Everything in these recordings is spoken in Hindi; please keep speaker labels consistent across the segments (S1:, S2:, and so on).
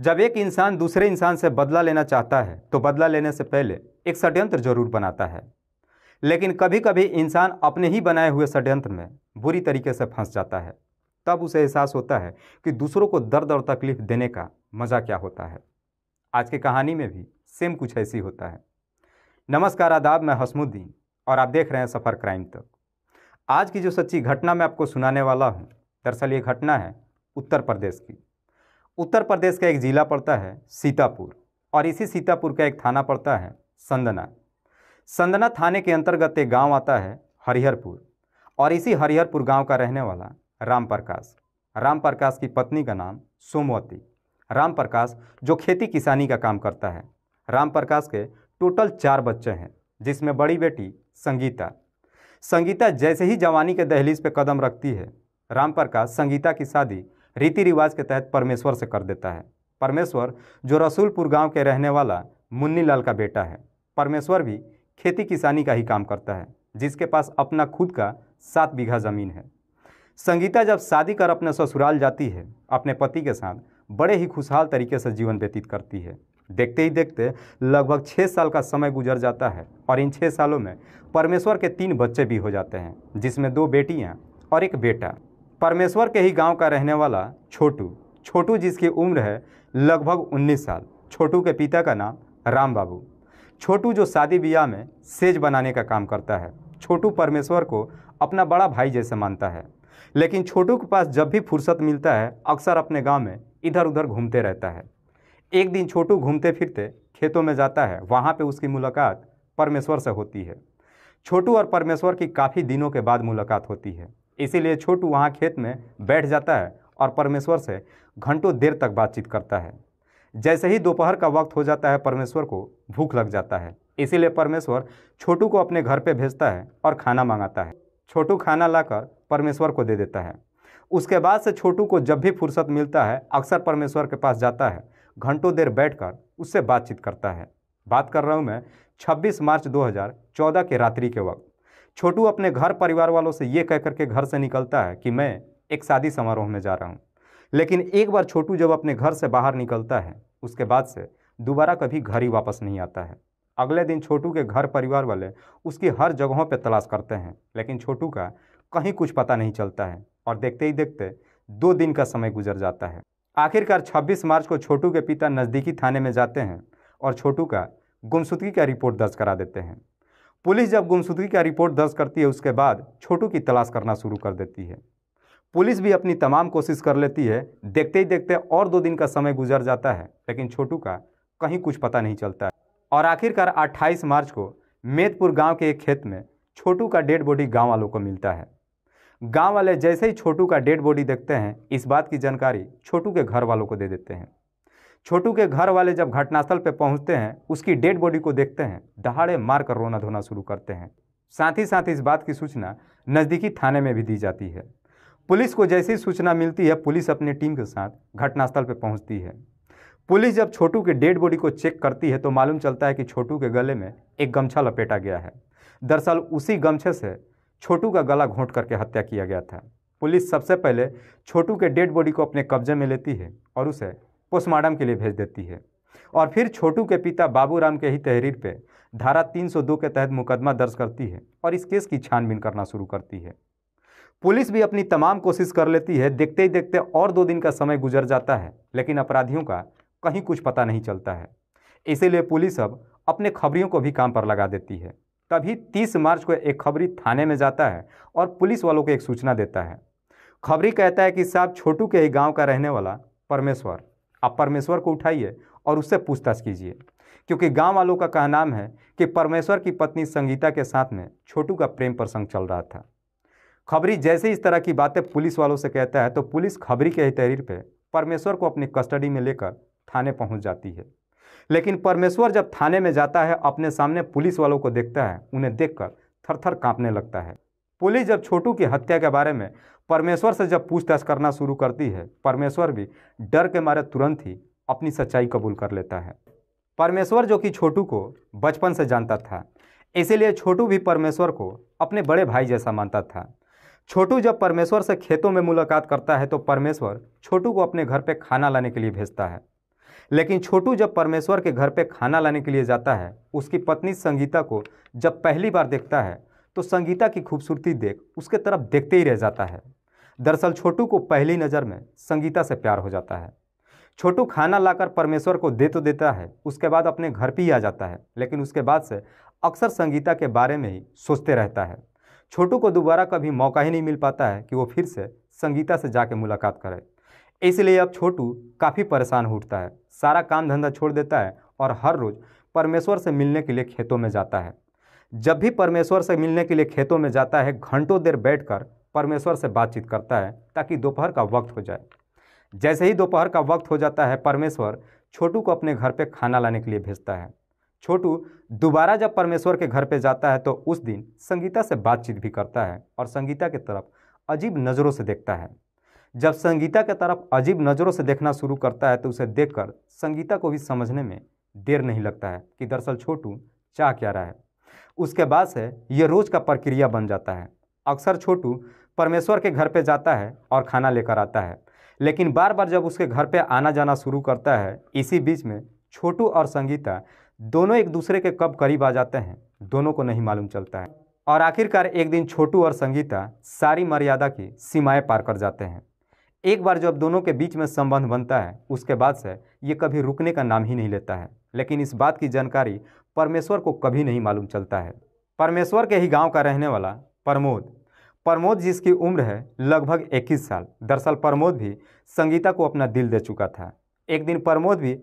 S1: जब एक इंसान दूसरे इंसान से बदला लेना चाहता है तो बदला लेने से पहले एक षड्यंत्र जरूर बनाता है लेकिन कभी कभी इंसान अपने ही बनाए हुए षड्यंत्र में बुरी तरीके से फंस जाता है तब उसे एहसास होता है कि दूसरों को दर्द और तकलीफ देने का मज़ा क्या होता है आज की कहानी में भी सेम कुछ ऐसी होता है नमस्कार आदाब मैं हसमुद्दीन और आप देख रहे हैं सफ़र क्राइम तक आज की जो सच्ची घटना मैं आपको सुनाने वाला हूँ दरअसल ये घटना है उत्तर प्रदेश की उत्तर प्रदेश का एक ज़िला पड़ता है सीतापुर और इसी सीतापुर का एक थाना पड़ता है संदना संदना थाने के अंतर्गत एक गांव आता है हरिहरपुर और इसी हरिहरपुर गांव का रहने वाला राम प्रकाश राम प्रकाश की पत्नी का नाम सोमवती राम प्रकाश जो खेती किसानी का काम करता है राम प्रकाश के टोटल चार बच्चे हैं जिसमें बड़ी बेटी संगीता संगीता जैसे ही जवानी के दहलीज पर कदम रखती है राम प्रकाश संगीता की शादी रीति रिवाज के तहत परमेश्वर से कर देता है परमेश्वर जो रसूलपुर गांव के रहने वाला मुन्नी लाल का बेटा है परमेश्वर भी खेती किसानी का ही काम करता है जिसके पास अपना खुद का सात बीघा ज़मीन है संगीता जब शादी कर अपने ससुराल जाती है अपने पति के साथ बड़े ही खुशहाल तरीके से जीवन व्यतीत करती है देखते ही देखते लगभग छः साल का समय गुजर जाता है और इन छः सालों में परमेश्वर के तीन बच्चे भी हो जाते हैं जिसमें दो बेटियाँ और एक बेटा परमेश्वर के ही गांव का रहने वाला छोटू छोटू जिसकी उम्र है लगभग 19 साल छोटू के पिता का नाम राम बाबू छोटू जो शादी ब्याह में सेज बनाने का काम करता है छोटू परमेश्वर को अपना बड़ा भाई जैसे मानता है लेकिन छोटू के पास जब भी फुर्सत मिलता है अक्सर अपने गाँव में इधर उधर घूमते रहता है एक दिन छोटू घूमते फिरते खेतों में जाता है वहाँ पे उसकी मुलाकात परमेश्वर से होती है छोटू और परमेश्वर की काफ़ी दिनों के बाद मुलाकात होती है इसीलिए छोटू वहाँ खेत में बैठ जाता है और परमेश्वर से घंटों देर तक बातचीत करता है जैसे ही दोपहर का वक्त हो जाता है परमेश्वर को भूख लग जाता है इसीलिए परमेश्वर छोटू को अपने घर पे भेजता है और खाना मंगाता है छोटू खाना लाकर परमेश्वर को दे देता है उसके बाद से छोटू को जब भी फुर्सत मिलता है अक्सर परमेश्वर के पास जाता है घंटों देर बैठकर उससे बातचीत करता है बात कर रहा हूँ मैं 26 मार्च 2014 के रात्रि के वक्त छोटू अपने घर परिवार वालों से ये कह करके घर से निकलता है कि मैं एक शादी समारोह में जा रहा हूँ लेकिन एक बार छोटू जब अपने घर से बाहर निकलता है उसके बाद से दोबारा कभी घर ही वापस नहीं आता है अगले दिन छोटू के घर परिवार वाले उसकी हर जगहों पर तलाश करते हैं लेकिन छोटू का कहीं कुछ पता नहीं चलता है और देखते ही देखते दो दिन का समय गुजर जाता है आखिरकार 26 मार्च को छोटू के पिता नज़दीकी थाने में जाते हैं और छोटू का गुमसुदगी का रिपोर्ट दर्ज करा देते हैं पुलिस जब गुमसुदगी का रिपोर्ट दर्ज करती है उसके बाद छोटू की तलाश करना शुरू कर देती है पुलिस भी अपनी तमाम कोशिश कर लेती है देखते ही देखते और दो दिन का समय गुजर जाता है लेकिन छोटू का कहीं कुछ पता नहीं चलता और आखिरकार 28 मार्च को मेदपुर गांव के एक खेत में छोटू का डेड बॉडी गांव वालों को मिलता है गांव वाले जैसे ही छोटू का डेड बॉडी देखते हैं इस बात की जानकारी छोटू के घर वालों को दे देते हैं छोटू के घर वाले जब घटनास्थल पर पहुंचते हैं उसकी डेड बॉडी को देखते हैं दहाड़े मार कर रोना धोना शुरू करते हैं साथ ही साथ इस बात की सूचना नज़दीकी थाने में भी दी जाती है पुलिस को जैसी सूचना मिलती है पुलिस अपनी टीम के साथ घटनास्थल पर पहुंचती है पुलिस जब छोटू के डेड बॉडी को चेक करती है तो मालूम चलता है कि छोटू के गले में एक गमछा लपेटा गया है दरअसल उसी गमछे से छोटू का गला घोंट करके हत्या किया गया था पुलिस सबसे पहले छोटू के डेड बॉडी को अपने कब्जे में लेती है और उसे पोस्टमार्टम के लिए भेज देती है और फिर छोटू के पिता बाबूराम के ही तहरीर पे धारा 302 के तहत मुकदमा दर्ज करती है और इस केस की छानबीन करना शुरू करती है पुलिस भी अपनी तमाम कोशिश कर लेती है देखते ही देखते और दो दिन का समय गुजर जाता है लेकिन अपराधियों का कहीं कुछ पता नहीं चलता है इसीलिए पुलिस अब अपने खबरियों को भी काम पर लगा देती है तभी 30 मार्च को एक खबरी थाने में जाता है और पुलिस वालों को एक सूचना देता है खबरी कहता है कि साहब छोटू के ही गांव का रहने वाला परमेश्वर आप परमेश्वर को उठाइए और उससे पूछताछ कीजिए क्योंकि गांव वालों का कहना है कि परमेश्वर की पत्नी संगीता के साथ में छोटू का प्रेम प्रसंग चल रहा था खबरी जैसे इस तरह की बातें पुलिस वालों से कहता है तो पुलिस खबरी के ही तहरीर पर परमेश्वर को अपनी कस्टडी में लेकर थाने पहुंच जाती है लेकिन परमेश्वर जब थाने में जाता है अपने सामने पुलिस वालों को देखता है उन्हें देखकर थर थर काँपने लगता है पुलिस जब छोटू की हत्या के बारे में परमेश्वर से जब पूछताछ करना शुरू करती है परमेश्वर भी डर के मारे तुरंत ही अपनी सच्चाई कबूल कर लेता है परमेश्वर जो कि छोटू को बचपन से जानता था इसीलिए छोटू भी परमेश्वर को अपने बड़े भाई जैसा मानता था छोटू जब परमेश्वर से खेतों में मुलाकात करता है तो परमेश्वर छोटू को अपने घर पर खाना लाने के लिए भेजता है लेकिन छोटू जब परमेश्वर के घर पर खाना लाने के लिए जाता है उसकी पत्नी संगीता को जब पहली बार देखता है तो संगीता की खूबसूरती देख उसके तरफ देखते ही रह जाता है दरअसल छोटू को पहली नज़र में संगीता से प्यार हो जाता है छोटू खाना लाकर परमेश्वर को दे तो देता है उसके बाद अपने घर पर ही आ जाता है लेकिन उसके बाद से अक्सर संगीता के बारे में ही सोचते रहता है छोटू को दोबारा कभी मौका ही नहीं मिल पाता है कि वो फिर से संगीता से जाके मुलाकात करे इसलिए अब छोटू काफ़ी परेशान हो उठता है सारा काम धंधा छोड़ देता है और हर रोज़ परमेश्वर से मिलने के लिए खेतों में जाता है जब भी परमेश्वर से मिलने के लिए खेतों में जाता है घंटों देर बैठकर परमेश्वर से बातचीत करता है ताकि दोपहर का वक्त हो जाए जैसे ही दोपहर का वक्त हो जाता है परमेश्वर छोटू को अपने घर पे खाना लाने के लिए भेजता है छोटू दोबारा जब परमेश्वर के घर पे जाता है तो उस दिन संगीता से बातचीत भी करता है और संगीता की तरफ अजीब नज़रों से देखता है जब संगीता के तरफ अजीब नज़रों से देखना शुरू करता है तो उसे देखकर संगीता को भी समझने में देर नहीं लगता है कि दरअसल छोटू चाह क्या रहा है उसके बाद से ये रोज़ का प्रक्रिया बन जाता है अक्सर छोटू परमेश्वर के घर पे जाता है और खाना लेकर आता है लेकिन बार बार जब उसके घर पे आना जाना शुरू करता है इसी बीच में छोटू और संगीता दोनों एक दूसरे के कब करीब आ जाते हैं दोनों को नहीं मालूम चलता है और आखिरकार एक दिन छोटू और संगीता सारी मर्यादा की सीमाएं पार कर जाते हैं एक बार जब दोनों के बीच में संबंध बनता है उसके बाद से ये कभी रुकने का नाम ही नहीं लेता है लेकिन इस बात की जानकारी परमेश्वर को कभी नहीं मालूम चलता है परमेश्वर के ही गांव का रहने वाला प्रमोद प्रमोद जिसकी उम्र है लगभग 21 साल दरअसल प्रमोद भी संगीता को अपना दिल दे चुका था एक दिन प्रमोद भी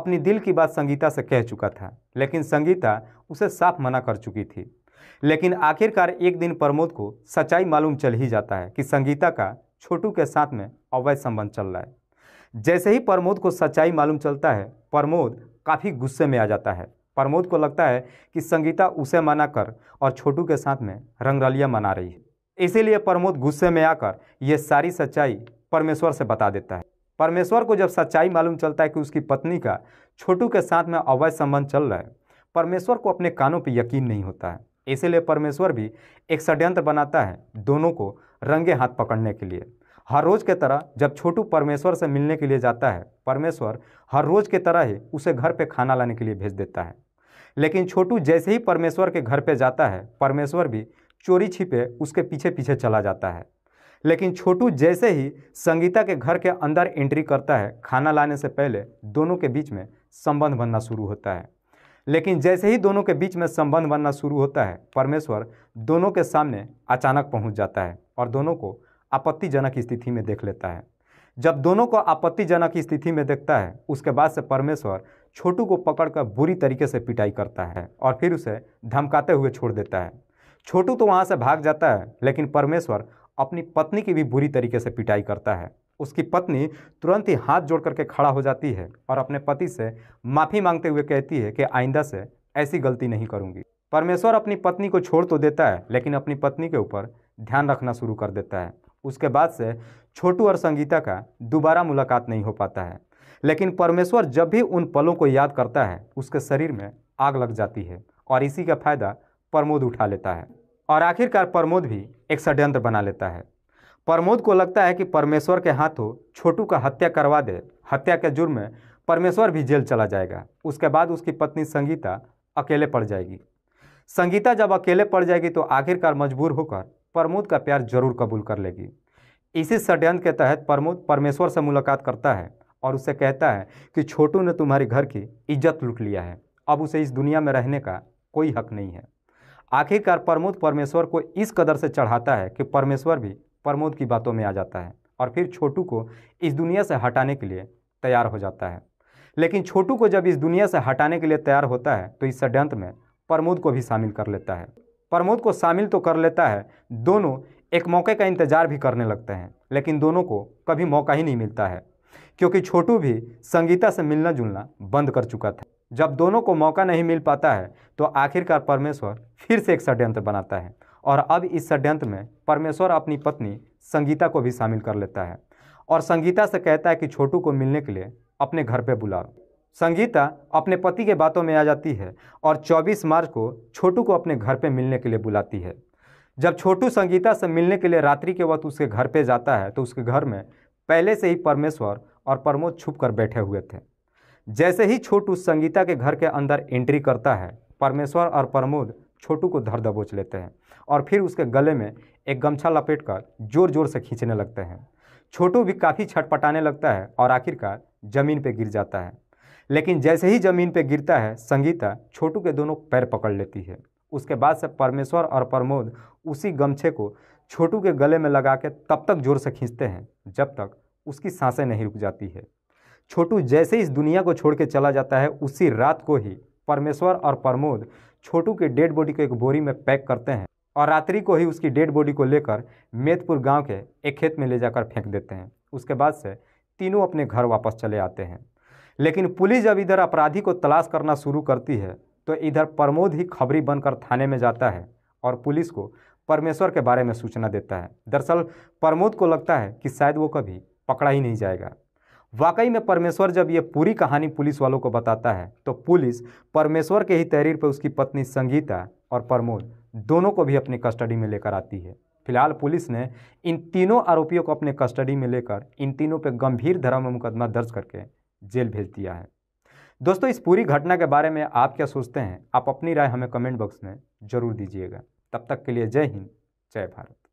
S1: अपनी दिल की बात संगीता से कह चुका था लेकिन संगीता उसे साफ मना कर चुकी थी लेकिन आखिरकार एक दिन प्रमोद को सच्चाई मालूम चल ही जाता है कि संगीता का छोटू के साथ में अवैध संबंध चल रहा है जैसे ही प्रमोद को सच्चाई मालूम चलता है प्रमोद काफ़ी गुस्से में आ जाता है प्रमोद को लगता है कि संगीता उसे मना कर और छोटू के साथ में रंगरलिया मना रही है इसीलिए प्रमोद गुस्से में आकर ये सारी सच्चाई परमेश्वर से बता देता है परमेश्वर को जब सच्चाई मालूम चलता है कि उसकी पत्नी का छोटू के साथ में अवैध संबंध चल रहा है परमेश्वर को अपने कानों पर यकीन नहीं होता है इसीलिए परमेश्वर भी एक षड्यंत्र बनाता है दोनों को रंगे हाथ पकड़ने के लिए हर रोज के तरह जब छोटू परमेश्वर से मिलने के लिए जाता है परमेश्वर हर रोज के तरह ही उसे घर पे खाना लाने के लिए भेज देता है लेकिन छोटू जैसे ही परमेश्वर के घर पे जाता है परमेश्वर भी चोरी छिपे उसके पीछे पीछे चला जाता है लेकिन छोटू जैसे ही संगीता के घर के अंदर एंट्री करता है खाना लाने से पहले दोनों के बीच में संबंध बनना शुरू होता है लेकिन जैसे ही दोनों के बीच में संबंध बनना शुरू होता है परमेश्वर दोनों के सामने अचानक पहुंच जाता है और दोनों को आपत्तिजनक स्थिति में देख लेता है जब दोनों को आपत्तिजनक स्थिति में देखता है उसके बाद से परमेश्वर छोटू को पकड़कर बुरी तरीके से पिटाई करता है और फिर उसे धमकाते हुए छोड़ देता है छोटू तो वहाँ से भाग जाता है लेकिन परमेश्वर अपनी पत्नी की भी बुरी तरीके से पिटाई करता है उसकी पत्नी तुरंत ही हाथ जोड़ करके खड़ा हो जाती है और अपने पति से माफ़ी मांगते हुए कहती है कि आइंदा से ऐसी गलती नहीं करूँगी परमेश्वर अपनी पत्नी को छोड़ तो देता है लेकिन अपनी पत्नी के ऊपर ध्यान रखना शुरू कर देता है उसके बाद से छोटू और संगीता का दोबारा मुलाकात नहीं हो पाता है लेकिन परमेश्वर जब भी उन पलों को याद करता है उसके शरीर में आग लग जाती है और इसी का फायदा प्रमोद उठा लेता है और आखिरकार प्रमोद भी एक षड्यंत्र बना लेता है प्रमोद को लगता है कि परमेश्वर के हाथों छोटू का हत्या करवा दे हत्या के जुर्म में परमेश्वर भी जेल चला जाएगा उसके बाद उसकी पत्नी संगीता अकेले पड़ जाएगी संगीता जब अकेले पड़ जाएगी तो आखिरकार मजबूर होकर प्रमोद का प्यार जरूर कबूल कर लेगी इसी षड्यंत्र के तहत प्रमोद परमेश्वर से मुलाकात करता है और उसे कहता है कि छोटू ने तुम्हारे घर की इज्जत लूट लिया है अब उसे इस दुनिया में रहने का कोई हक नहीं है आखिरकार प्रमोद परमेश्वर को इस कदर से चढ़ाता है कि परमेश्वर भी प्रमोद की बातों में आ जाता है और फिर छोटू को इस दुनिया से हटाने के लिए तैयार हो जाता है लेकिन छोटू को जब इस दुनिया से हटाने के लिए तैयार होता है तो इस षड्यंत्र में प्रमोद को भी शामिल कर लेता है प्रमोद को शामिल तो कर लेता है दोनों एक मौके का इंतजार भी करने लगते हैं लेकिन दोनों को कभी मौका ही नहीं मिलता है क्योंकि छोटू भी संगीता से मिलना जुलना बंद कर चुका था जब दोनों को मौका नहीं मिल पाता है तो आखिरकार परमेश्वर फिर से एक षड्यंत्र बनाता है और अब इस षड्यंत्र में परमेश्वर अपनी पत्नी संगीता को भी शामिल कर लेता है और संगीता से कहता है कि छोटू को मिलने के लिए अपने घर पर बुलाओ संगीता अपने पति के बातों में आ जाती है और 24 मार्च को छोटू को अपने घर पे मिलने के लिए बुलाती है जब छोटू संगीता से मिलने के लिए रात्रि के वक्त उसके घर पे जाता है तो उसके घर में पहले से ही परमेश्वर और प्रमोद छुप कर बैठे हुए थे जैसे ही छोटू संगीता के घर के अंदर एंट्री करता है परमेश्वर और प्रमोद छोटू को धर दबोच लेते हैं और फिर उसके गले में एक गमछा लपेट कर जोर जोर से खींचने लगते हैं छोटू भी काफ़ी छटपटाने लगता है और आखिरकार ज़मीन पर गिर जाता है लेकिन जैसे ही जमीन पर गिरता है संगीता छोटू के दोनों पैर पकड़ लेती है उसके बाद से परमेश्वर और प्रमोद उसी गमछे को छोटू के गले में लगा के तब तक जोर से खींचते हैं जब तक उसकी सांसें नहीं रुक जाती है छोटू जैसे इस दुनिया को छोड़ के चला जाता है उसी रात को ही परमेश्वर और प्रमोद छोटू के डेड बॉडी को एक बोरी में पैक करते हैं और रात्रि को ही उसकी डेड बॉडी को लेकर मेदपुर गांव के एक खेत में ले जाकर फेंक देते हैं उसके बाद से तीनों अपने घर वापस चले आते हैं लेकिन पुलिस जब इधर अपराधी को तलाश करना शुरू करती है तो इधर प्रमोद ही खबरी बनकर थाने में जाता है और पुलिस को परमेश्वर के बारे में सूचना देता है दरअसल प्रमोद को लगता है कि शायद वो कभी पकड़ा ही नहीं जाएगा वाकई में परमेश्वर जब ये पूरी कहानी पुलिस वालों को बताता है तो पुलिस परमेश्वर के ही तहरीर पर उसकी पत्नी संगीता और प्रमोद दोनों को भी अपनी कस्टडी में लेकर आती है फिलहाल पुलिस ने इन तीनों आरोपियों को अपने कस्टडी में लेकर इन तीनों पर गंभीर धर्म मुकदमा दर्ज करके जेल भेज दिया है दोस्तों इस पूरी घटना के बारे में आप क्या सोचते हैं आप अपनी राय हमें कमेंट बॉक्स में ज़रूर दीजिएगा तब तक के लिए जय हिंद जय भारत